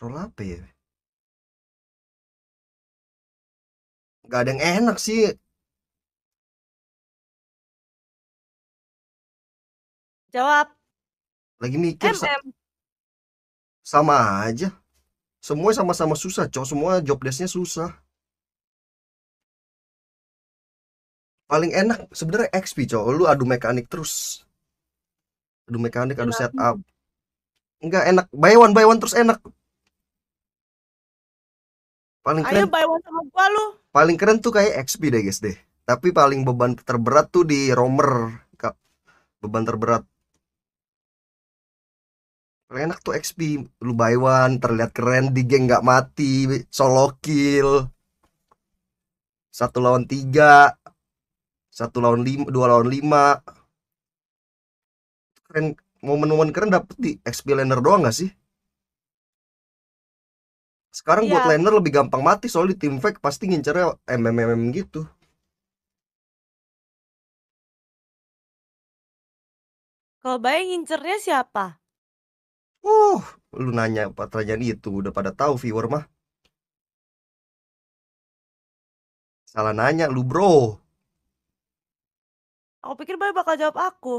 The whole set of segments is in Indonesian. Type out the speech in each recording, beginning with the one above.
roll apa ya nggak ada yang enak sih jawab lagi mikir Sa sama aja semua sama-sama susah cowok semua job desknya susah paling enak sebenarnya XP cowok lu adu mekanik terus adu mekanik adu setup enggak enak buy one buy one terus enak paling keren Ayo buy sama gua lu paling keren tuh kayak XP deh guys deh tapi paling beban terberat tuh di romer kak beban terberat paling enak tuh XP lu buy terlihat keren di geng nggak mati solo kill satu lawan tiga satu lawan lima dua lawan lima keren momen-momen keren dapet di XP laner doang gak sih sekarang yeah. buat laner lebih gampang mati soal di tim fake pasti ngincernya MMM gitu kalau bayang ngincernya siapa? Uh, lu nanya pertanyaan itu udah pada tahu viewer mah. Salah nanya lu, Bro. Aku pikir bayang bakal jawab aku.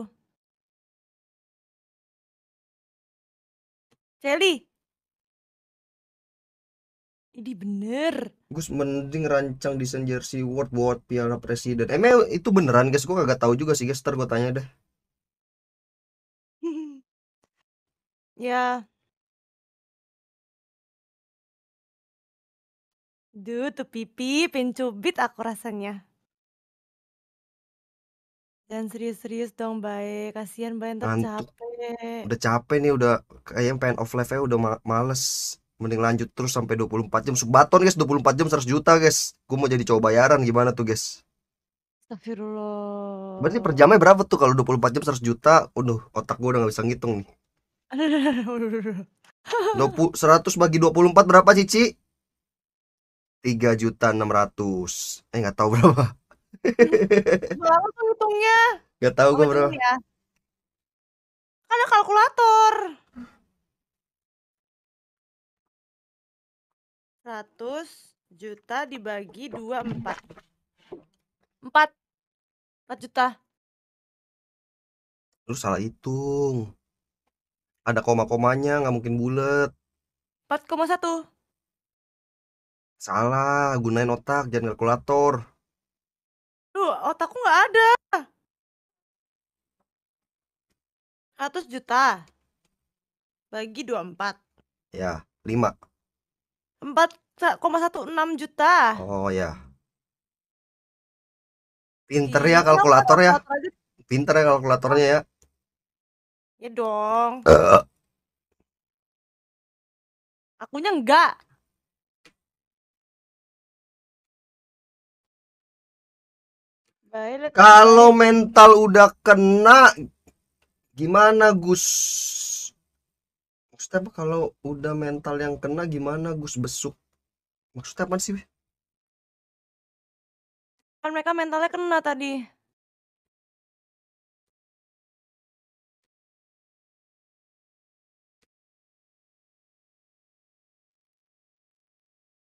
Celi, ini bener. Gus mending rancang desain jersey World buat Piala Presiden. Emang eh, itu beneran guys? Gue kagak tahu juga sih guys. Ntar gue tanya deh ya. Duh, tuh pipi pencubit aku rasanya. Dan serius-serius dong, baik. Kasihan baik ntar capek. Udah capek nih, udah kayaknya pengen off life nya udah males mending lanjut terus sampai 24 jam sebaton guys 24 jam 100 juta guys gue mau jadi cowok bayaran gimana tuh guys Astagfirullah berarti per jamnya berapa tuh kalau 24 jam 100 juta Udah otak gue udah gak bisa ngitung nih 20, 100 bagi 24 berapa Cici? 3 juta 600 eh nggak tahu berapa berapa tuh hitungnya gak tau gue berapa ya? Kan ada kalkulator 100 juta dibagi 2 4. 4. 4 juta. Terus salah hitung. Ada koma-komanya, nggak mungkin bulat. 4,1. Salah, gunain otak, jangan kalkulator. Duh, otakku nggak ada. 100 juta. Bagi 24. Ya, 5. 4,16 juta. Oh, ya. Pinter ya iya, kalkulator ya. Pinter ya kalkulatornya ya. Ya dong. Eh, Akunya enggak. kalau mental udah kena gimana Gus? maksudnya apa kalau udah mental yang kena gimana Gus besuk maksudnya apa sih kan mereka mentalnya kena tadi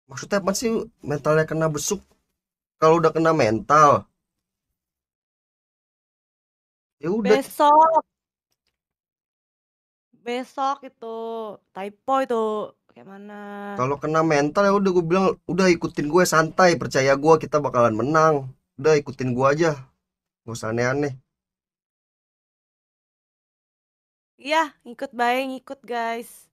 maksudnya apa sih mentalnya kena besuk kalau udah kena mental ya udah besok besok itu typo itu kayak mana kalau kena mental ya udah gue bilang udah ikutin gue santai percaya gue kita bakalan menang udah ikutin gue aja gak usah aneh-aneh iya ikut baik ikut guys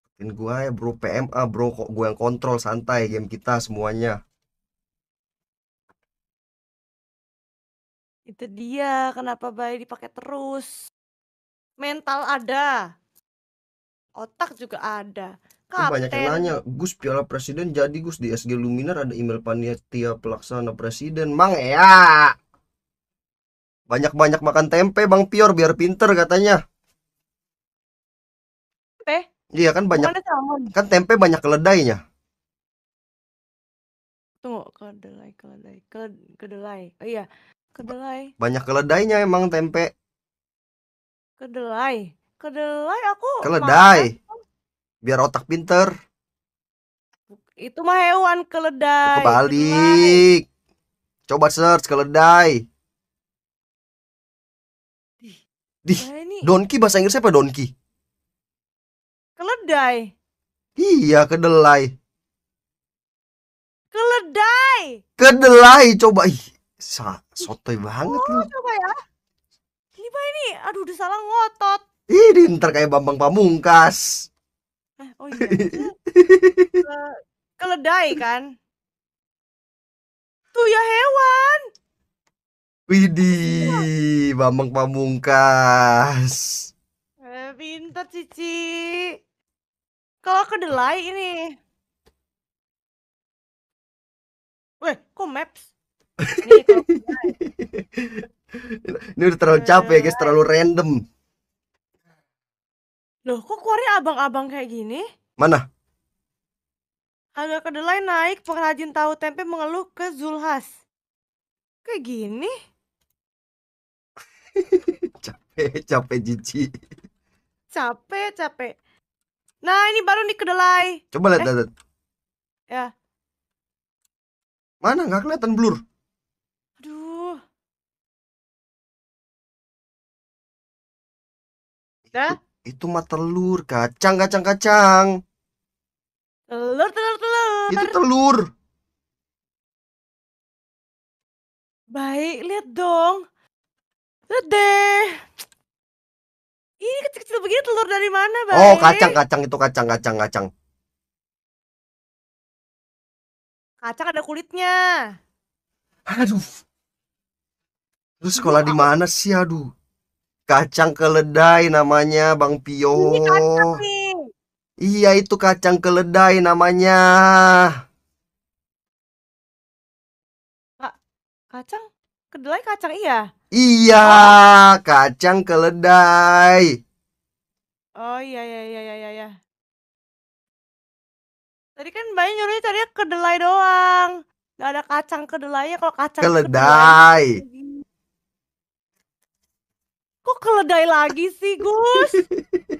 ikutin gue ya bro PMA bro kok gue yang kontrol santai game kita semuanya itu dia kenapa bayi dipakai terus Mental ada. Otak juga ada. Kan banyak yang nanya, Gus Piala Presiden jadi Gus di SG Luminar ada email panitia pelaksana presiden. Mang ya. Banyak-banyak makan tempe Bang Pior biar pinter katanya. Tempe? Iya kan banyak. Kan tempe banyak keledainya. Tunggu, kedelai, kedelai, kedelai. Oh iya, kedelai. Banyak keledainya emang tempe. Kedelai? Kedelai aku Keledai, biar otak pinter. itu mah hewan keledai, kedelai. Kebalik. Coba search keledai. Ih, Nah donkey bahasa inggris apa donki keledai. Iya, kedelai. Keledai. Kedelai coba. Ih, sotoi sotoy banget lu. Oh, coba ya ini pak ini aduh udah salah ngotot ih ntar kayak bambang pamungkas eh, oh iya keledai kan tuh ya hewan Widih, Bambang Pamungkas. Eh, pintar Cici. Kalau kedelai ini. Weh, kok maps? Ini kalau ini udah terlalu capek ya, guys, terlalu random. Loh, kok keluarnya abang-abang kayak gini? Mana? Harga kedelai naik, pengrajin tahu tempe mengeluh ke Zulhas. Kayak gini? capek, capek jiji Capek, capek. Nah, ini baru nih kedelai. Coba lihat, eh. Ya. Mana nggak kelihatan blur? kita? Itu mah telur, kacang, kacang, kacang. Telur, telur, telur. Itu telur. Baik, lihat dong. Lihat deh. Ini kecil-kecil begini telur dari mana, oh, Baik? Oh, kacang, kacang itu kacang, kacang, kacang. Kacang ada kulitnya. Aduh. Terus sekolah di mana sih, aduh? Kacang keledai namanya Bang Pio. Iya itu kacang keledai namanya. kacang kedelai kacang iya. Iya, oh. kacang keledai. Oh iya iya iya iya iya. iya. Tadi kan Bayi nyuruhnya cari kedelai doang. Gak ada kacang kedelainya kalau kacang keledai. kedelai kok keledai lagi sih Gus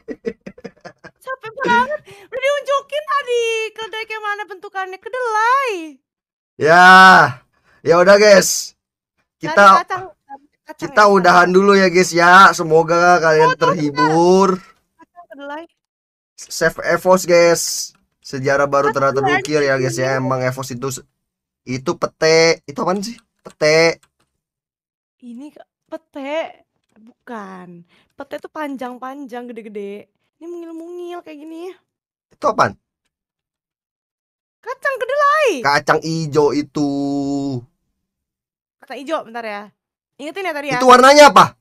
capek banget udah diunjukin tadi keledai kayak mana bentukannya kedelai ya ya udah guys kita kacang, kacang kita ya. udahan dulu ya guys ya semoga kalian oh, terhibur kedelai save Evos guys sejarah baru ternyata terukir ya guys ya iya. emang Evos itu itu pete itu apa sih pete ini pete Bukan, Petai itu panjang-panjang, gede-gede. Ini mungil-mungil kayak gini. Itu apa? Kacang kedelai. Kacang hijau itu. Kacang hijau bentar ya. Ingetin ya tadi ya. Itu warnanya apa?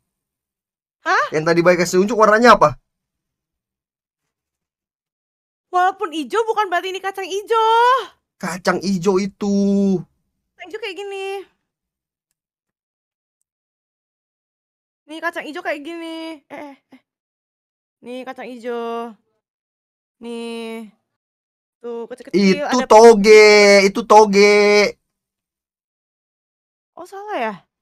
Hah? Yang tadi baik kasih unjuk warnanya apa? Walaupun hijau bukan berarti ini kacang hijau, Kacang hijau itu. Kacang ijo kayak gini. Nih kacang hijau kayak gini. Eh, eh, eh, Nih kacang hijau, Nih. Tuh, kecil-kecil Itu ada... toge, itu toge. Oh, salah ya?